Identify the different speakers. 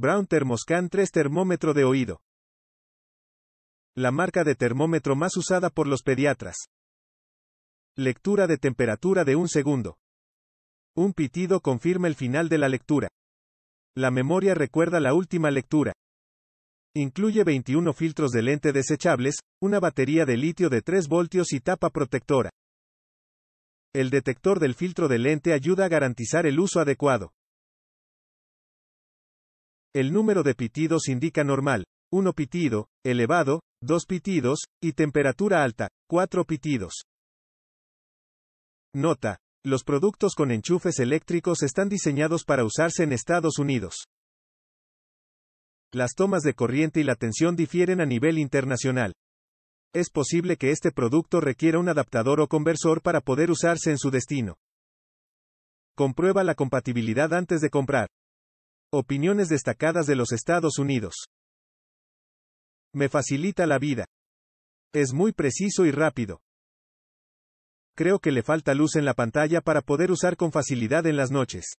Speaker 1: Brown Thermoscan 3 Termómetro de oído. La marca de termómetro más usada por los pediatras. Lectura de temperatura de un segundo. Un pitido confirma el final de la lectura. La memoria recuerda la última lectura. Incluye 21 filtros de lente desechables, una batería de litio de 3 voltios y tapa protectora. El detector del filtro de lente ayuda a garantizar el uso adecuado. El número de pitidos indica normal, 1 pitido, elevado, 2 pitidos, y temperatura alta, 4 pitidos. Nota. Los productos con enchufes eléctricos están diseñados para usarse en Estados Unidos. Las tomas de corriente y la tensión difieren a nivel internacional. Es posible que este producto requiera un adaptador o conversor para poder usarse en su destino. Comprueba la compatibilidad antes de comprar. Opiniones destacadas de los Estados Unidos. Me facilita la vida. Es muy preciso y rápido. Creo que le falta luz en la pantalla para poder usar con facilidad en las noches.